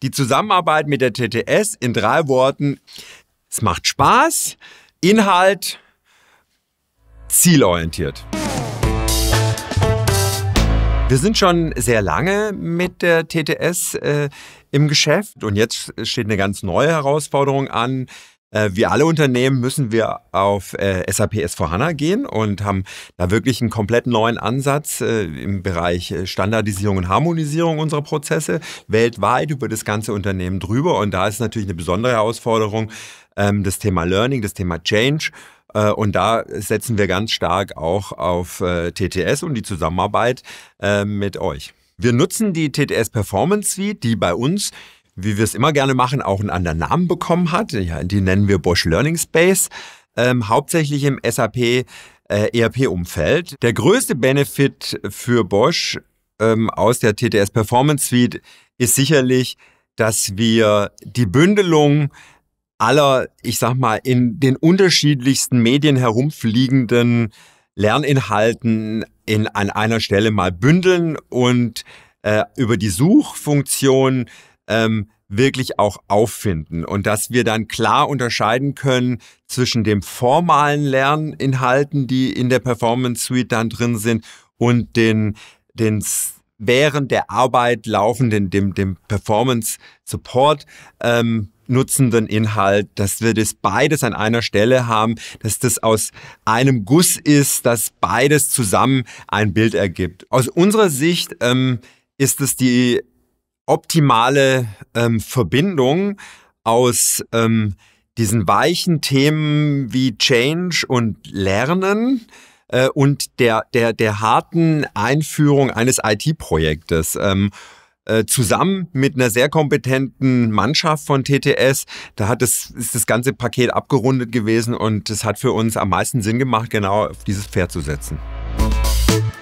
Die Zusammenarbeit mit der TTS in drei Worten. Es macht Spaß, Inhalt, zielorientiert. Wir sind schon sehr lange mit der TTS äh, im Geschäft und jetzt steht eine ganz neue Herausforderung an. Äh, wie alle Unternehmen müssen wir auf äh, SAP S4HANA gehen und haben da wirklich einen komplett neuen Ansatz äh, im Bereich Standardisierung und Harmonisierung unserer Prozesse weltweit über das ganze Unternehmen drüber. Und da ist natürlich eine besondere Herausforderung ähm, das Thema Learning, das Thema Change. Und da setzen wir ganz stark auch auf TTS und die Zusammenarbeit mit euch. Wir nutzen die TTS Performance Suite, die bei uns wie wir es immer gerne machen, auch einen anderen Namen bekommen hat. Ja, die nennen wir Bosch Learning Space, ähm, hauptsächlich im SAP äh, ERP-Umfeld. Der größte Benefit für Bosch ähm, aus der TTS Performance Suite ist sicherlich, dass wir die Bündelung aller, ich sag mal, in den unterschiedlichsten Medien herumfliegenden Lerninhalten in, an einer Stelle mal bündeln und äh, über die Suchfunktion ähm, wirklich auch auffinden und dass wir dann klar unterscheiden können zwischen dem formalen Lerninhalten, die in der Performance Suite dann drin sind und den, den während der Arbeit laufenden, dem, dem Performance Support ähm, nutzenden Inhalt, dass wir das beides an einer Stelle haben, dass das aus einem Guss ist, dass beides zusammen ein Bild ergibt. Aus unserer Sicht ähm, ist es die optimale ähm, Verbindung aus ähm, diesen weichen Themen wie Change und Lernen äh, und der, der, der harten Einführung eines IT-Projektes. Ähm, äh, zusammen mit einer sehr kompetenten Mannschaft von TTS, da hat es, ist das ganze Paket abgerundet gewesen und es hat für uns am meisten Sinn gemacht, genau auf dieses Pferd zu setzen. Musik